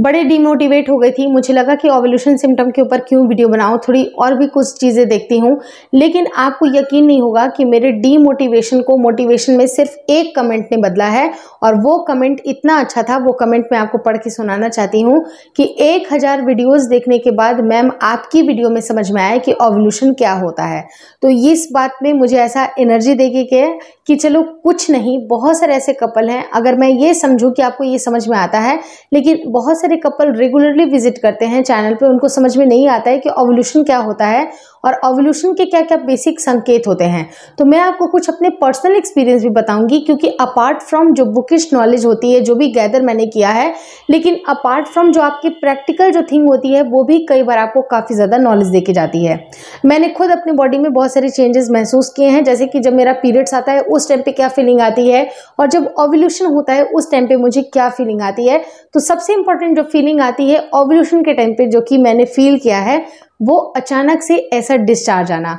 बड़े डिमोटिवेट हो गई थी मुझे लगा कि ओवल्यूशन सिम्टम के ऊपर क्यों वीडियो बनाऊँ थोड़ी और भी कुछ चीज़ें देखती हूँ लेकिन आपको यकीन नहीं होगा कि मेरे डीमोटिवेशन को मोटिवेशन में सिर्फ एक कमेंट ने बदला है और वो कमेंट इतना अच्छा था वो कमेंट मैं आपको पढ़ के सुनाना चाहती हूँ कि एक हज़ार वीडियोज़ देखने के बाद मैम आपकी वीडियो में समझ में आया कि ओवल्यूशन क्या होता है तो इस बात में मुझे ऐसा एनर्जी देगी कि, कि चलो कुछ नहीं बहुत सारे ऐसे कपल हैं अगर मैं ये समझूँ कि आपको ये समझ में आता है लेकिन बहुत सारे कपल रेगुलरली विजिट करते हैं चैनल पे उनको समझ में नहीं आता है कि ओवल्यूशन क्या होता है और ओवल्यूशन के क्या क्या बेसिक संकेत होते हैं तो मैं आपको कुछ अपने पर्सनल एक्सपीरियंस भी बताऊंगी क्योंकि अपार्ट फ्रॉम जो बुकिश नॉलेज होती है जो भी गैदर मैंने किया है लेकिन अपार्ट फ्रॉम जो आपकी प्रैक्टिकल जो थिंग होती है वो भी कई बार आपको काफ़ी ज़्यादा नॉलेज दे जाती है मैंने खुद अपने बॉडी में बहुत सारे चेंजेस महसूस किए हैं जैसे कि जब मेरा पीरियड्स आता है उस टाइम पर क्या फीलिंग आती है और जब ओवल्यूशन होता है उस टाइम पर मुझे क्या फीलिंग आती है तो सबसे इंपॉर्टेंट जो फीलिंग आती है ओवल्यूशन के टाइम पर जो कि मैंने फील किया है वो अचानक से ऐसा डिस्चार्ज आना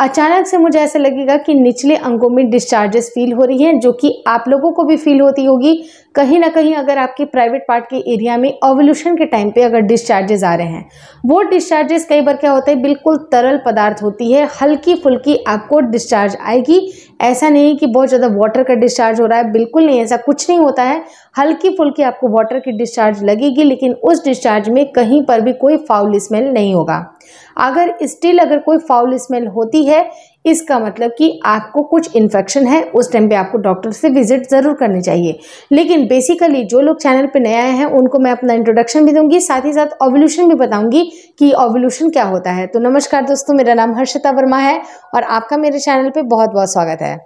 अचानक से मुझे ऐसा लगेगा कि निचले अंगों में डिस्चार्जेस फील हो रही हैं जो कि आप लोगों को भी फील होती होगी कहीं ना कहीं अगर आपकी प्राइवेट पार्ट के एरिया में ओवल्यूशन के टाइम पे अगर डिस्चार्जेस आ रहे हैं वो डिस्चार्जेस कई बार क्या होता है बिल्कुल तरल पदार्थ होती है हल्की फुल्की आपको डिस्चार्ज आएगी ऐसा नहीं कि बहुत ज़्यादा वाटर का डिस्चार्ज हो रहा है बिल्कुल नहीं ऐसा कुछ नहीं होता है हल्की फुल्की आपको वाटर की डिस्चार्ज लगेगी लेकिन उस डिस्चार्ज में कहीं पर भी कोई फाउल स्मेल नहीं होगा अगर स्टिल अगर कोई फाउल स्मेल होती है इसका मतलब कि आपको कुछ इन्फेक्शन है उस टाइम पे आपको डॉक्टर से विजिट ज़रूर करनी चाहिए लेकिन बेसिकली जो लोग चैनल पे नए आए हैं उनको मैं अपना इंट्रोडक्शन भी दूंगी साथ ही साथ ओवल्यूशन भी बताऊंगी कि ओवल्यूशन क्या होता है तो नमस्कार दोस्तों मेरा नाम हर्षिता वर्मा है और आपका मेरे चैनल पर बहुत बहुत स्वागत है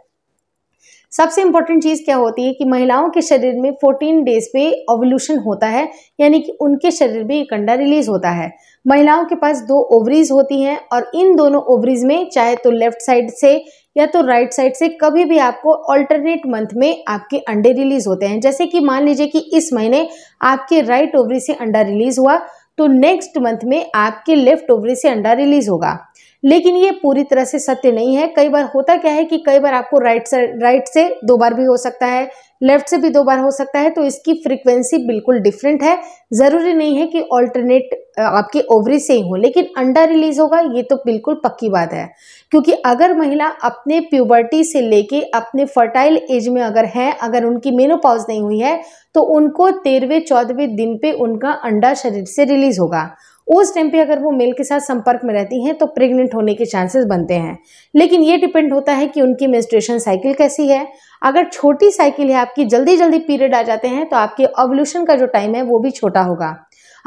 सबसे इम्पोर्टेंट चीज़ क्या होती है कि महिलाओं के शरीर में 14 डेज पे ओवल्यूशन होता है यानी कि उनके शरीर में एक अंडा रिलीज होता है महिलाओं के पास दो ओवरीज होती हैं और इन दोनों ओवरीज में चाहे तो लेफ्ट साइड से या तो राइट साइड से कभी भी आपको ऑल्टरनेट मंथ में आपके अंडे रिलीज होते हैं जैसे कि मान लीजिए कि इस महीने आपके राइट ओवरी से अंडा रिलीज हुआ तो नेक्स्ट मंथ में आपके लेफ्ट ओवरी से अंडा रिलीज होगा लेकिन ये पूरी तरह से सत्य नहीं है कई बार होता क्या है कि कई बार आपको राइट से राइट से दो बार भी हो सकता है लेफ्ट से भी दो बार हो सकता है तो इसकी फ्रीक्वेंसी बिल्कुल डिफरेंट है ज़रूरी नहीं है कि ऑल्टरनेट आपके ओवरी से ही हो लेकिन अंडा रिलीज होगा ये तो बिल्कुल पक्की बात है क्योंकि अगर महिला अपने प्यूबर्टी से लेके अपने फर्टाइल एज में अगर है अगर उनकी मेनोपॉज नहीं हुई है तो उनको तेरहवें चौदहवें दिन पे उनका अंडा शरीर से रिलीज होगा उस टाइम पे अगर वो मेल के साथ संपर्क में रहती हैं तो प्रेग्नेंट होने के चांसेस बनते हैं लेकिन ये डिपेंड होता है कि उनकी मेस्ट्रेशन साइकिल कैसी है अगर छोटी साइकिल है आपकी जल्दी जल्दी पीरियड आ जाते हैं तो आपके ऑवल्यूशन का जो टाइम है वो भी छोटा होगा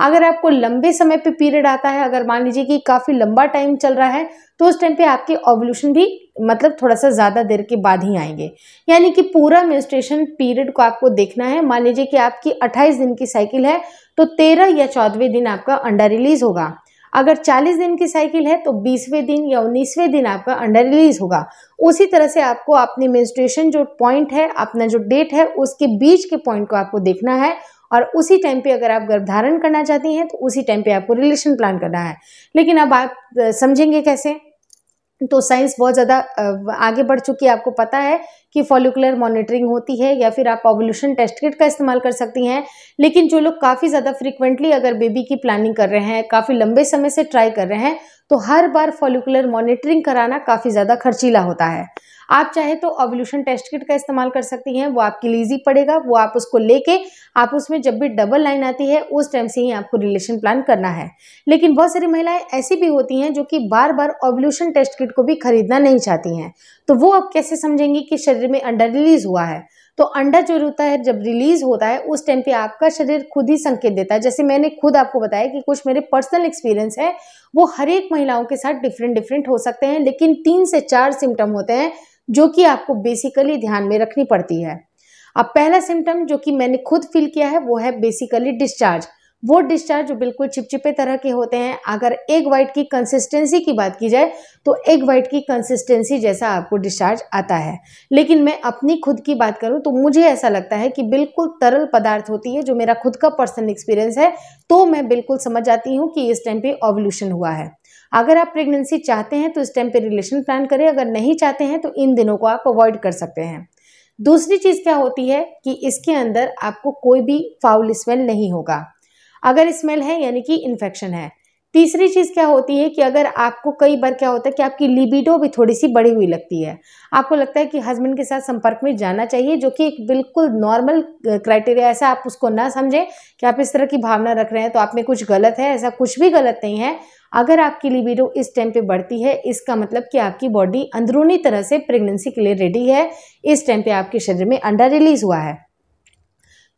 अगर आपको लंबे समय पे पीरियड आता है अगर मान लीजिए कि काफ़ी लंबा टाइम चल रहा है तो उस टाइम पे आपके ऑवल्यूशन भी मतलब थोड़ा सा ज़्यादा देर के बाद ही आएंगे यानी कि पूरा मेस्ट्रेशन पीरियड को आपको देखना है मान लीजिए कि आपकी 28 दिन की साइकिल है तो 13 या चौदहवें दिन आपका अंडर रिलीज़ होगा अगर 40 दिन की साइकिल है तो 20वें दिन या 19वें दिन आपका अंडर रिलीज होगा उसी तरह से आपको अपने मेंस्ट्रुएशन जो पॉइंट है अपना जो डेट है उसके बीच के पॉइंट को आपको देखना है और उसी टाइम पे अगर आप गर्भधारण करना चाहती हैं तो उसी टाइम पे आपको रिलेशन प्लान करना है लेकिन अब आप समझेंगे कैसे तो साइंस बहुत ज़्यादा आगे बढ़ चुकी है आपको पता है कि फॉलिकुलर मॉनिटरिंग होती है या फिर आप ओवल्यूशन टेस्ट किट का इस्तेमाल कर सकती हैं लेकिन जो लोग काफ़ी ज़्यादा फ्रिक्वेंटली अगर बेबी की प्लानिंग कर रहे हैं काफ़ी लंबे समय से ट्राई कर रहे हैं तो हर बार फॉलिकुलर मॉनिटरिंग कराना काफ़ी ज़्यादा खर्चीला होता है आप चाहे तो ऑवल्यूशन टेस्ट किट का इस्तेमाल कर सकती हैं वो आपके लिए ईजी पड़ेगा वो आप उसको लेके आप उसमें जब भी डबल लाइन आती है उस टाइम से ही आपको रिलेशन प्लान करना है लेकिन बहुत सारी महिलाएं ऐसी भी होती हैं जो कि बार बार ऑवल्यूशन टेस्ट किट को भी खरीदना नहीं चाहती हैं तो वो आप कैसे समझेंगी कि शरीर में अंडा रिलीज हुआ है तो अंडा जो होता है जब रिलीज होता है उस टाइम पे आपका शरीर खुद ही संकेत देता है जैसे मैंने खुद आपको बताया कि कुछ मेरे पर्सनल एक्सपीरियंस है वो हर एक महिलाओं के साथ डिफरेंट डिफरेंट हो सकते हैं लेकिन तीन से चार सिम्टम होते हैं जो कि आपको बेसिकली ध्यान में रखनी पड़ती है अब पहला सिम्टम जो कि मैंने खुद फील किया है वो है बेसिकली डिस्चार्ज वो डिस्चार्ज जो बिल्कुल चिपचिपे तरह के होते हैं अगर एग वाइट की कंसिस्टेंसी की बात की जाए तो एग वाइट की कंसिस्टेंसी जैसा आपको डिस्चार्ज आता है लेकिन मैं अपनी खुद की बात करूं तो मुझे ऐसा लगता है कि बिल्कुल तरल पदार्थ होती है जो मेरा खुद का पर्सनल एक्सपीरियंस है तो मैं बिल्कुल समझ जाती हूँ कि इस टाइम पे ओवल्यूशन हुआ है अगर आप प्रेगनेंसी चाहते हैं तो इस टाइम पे रिलेशन प्लान करें अगर नहीं चाहते हैं तो इन दिनों को आप अवॉइड कर सकते हैं दूसरी चीज़ क्या होती है कि इसके अंदर आपको कोई भी फाउल स्मेल नहीं होगा अगर स्मेल है यानी कि इन्फेक्शन है तीसरी चीज़ क्या होती है कि अगर आपको कई बार क्या होता है कि आपकी लिबिडो भी थोड़ी सी बढ़ी हुई लगती है आपको लगता है कि हस्बैंड के साथ संपर्क में जाना चाहिए जो कि एक बिल्कुल नॉर्मल क्राइटेरिया ऐसा आप उसको ना समझें कि आप इस तरह की भावना रख रहे हैं तो आप में कुछ गलत है ऐसा कुछ भी गलत नहीं है अगर आपकी लिबिडो इस टाइम पे बढ़ती है इसका मतलब कि आपकी बॉडी अंदरूनी तरह से प्रेगनेंसी के लिए रेडी है इस टाइम पे आपके शरीर में अंडा रिलीज हुआ है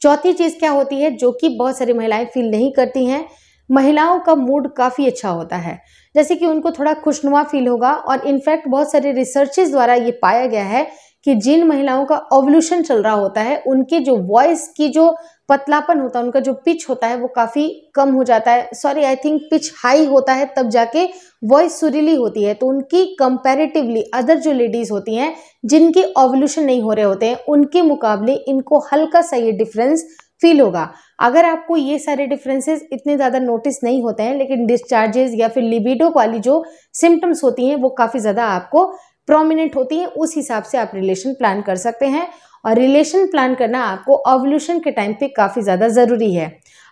चौथी चीज़ क्या होती है जो कि बहुत सारी महिलाएं फील नहीं करती हैं महिलाओं का मूड काफ़ी अच्छा होता है जैसे कि उनको थोड़ा खुशनुमा फील होगा और इनफैक्ट बहुत सारे रिसर्चेज द्वारा ये पाया गया है कि जिन महिलाओं का ओवल्यूशन चल रहा होता है उनके जो वॉइस की जो पतलापन होता है उनका जो पिच होता है वो काफ़ी कम हो जाता है sorry I think pitch high होता है तब जाके वॉइस सुरीली होती है तो उनकी कंपैरेटिवली अदर जो लेडीज़ होती हैं जिनके ओवल्यूशन नहीं हो रहे होते हैं उनके मुकाबले इनको हल्का सा ये डिफरेंस फील होगा अगर आपको ये सारे डिफरेंसेस इतने ज़्यादा नोटिस नहीं होते हैं लेकिन डिस्चार्जेस या फिर लिबिडो वाली जो सिम्टम्स होती हैं वो काफ़ी ज़्यादा आपको प्रोमिनेंट होती हैं उस हिसाब से आप रिलेशन प्लान कर सकते हैं और रिलेशन प्लान करना आपको ऑवल्यूशन के टाइम पे काफ़ी ज़्यादा ज़रूरी है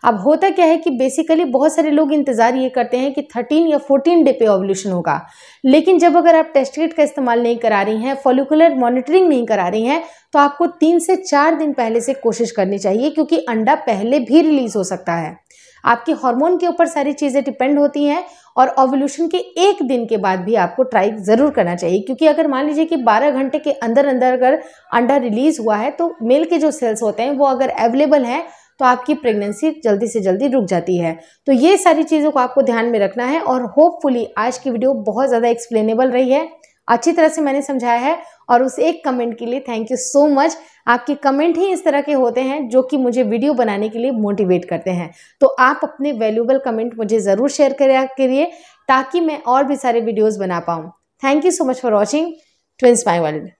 अब होता क्या है कि बेसिकली बहुत सारे लोग इंतज़ार ये करते हैं कि 13 या 14 डे पे ओवल्यूशन होगा लेकिन जब अगर आप टेस्ट किट का इस्तेमाल नहीं करा रही हैं फॉलिकुलर मॉनिटरिंग नहीं करा रही हैं तो आपको तीन से चार दिन पहले से कोशिश करनी चाहिए क्योंकि अंडा पहले भी रिलीज़ हो सकता है आपके हार्मोन के ऊपर सारी चीज़ें डिपेंड होती हैं और ओवल्यूशन के एक दिन के बाद भी आपको ट्राई ज़रूर करना चाहिए क्योंकि अगर मान लीजिए कि 12 घंटे के अंदर अंदर अगर अंडा रिलीज़ हुआ है तो मेल के जो सेल्स होते हैं वो अगर अवेलेबल हैं तो आपकी प्रेगनेंसी जल्दी से जल्दी रुक जाती है तो ये सारी चीज़ों को आपको ध्यान में रखना है और होपफुली आज की वीडियो बहुत ज़्यादा एक्सप्लेनेबल रही है अच्छी तरह से मैंने समझाया है और उस एक कमेंट के लिए थैंक यू सो मच आपके कमेंट ही इस तरह के होते हैं जो कि मुझे वीडियो बनाने के लिए मोटिवेट करते हैं तो आप अपने वैल्यूबल कमेंट मुझे ज़रूर शेयर करिए ताकि मैं और भी सारे वीडियोज़ बना पाऊँ thank you so much for watching twins my world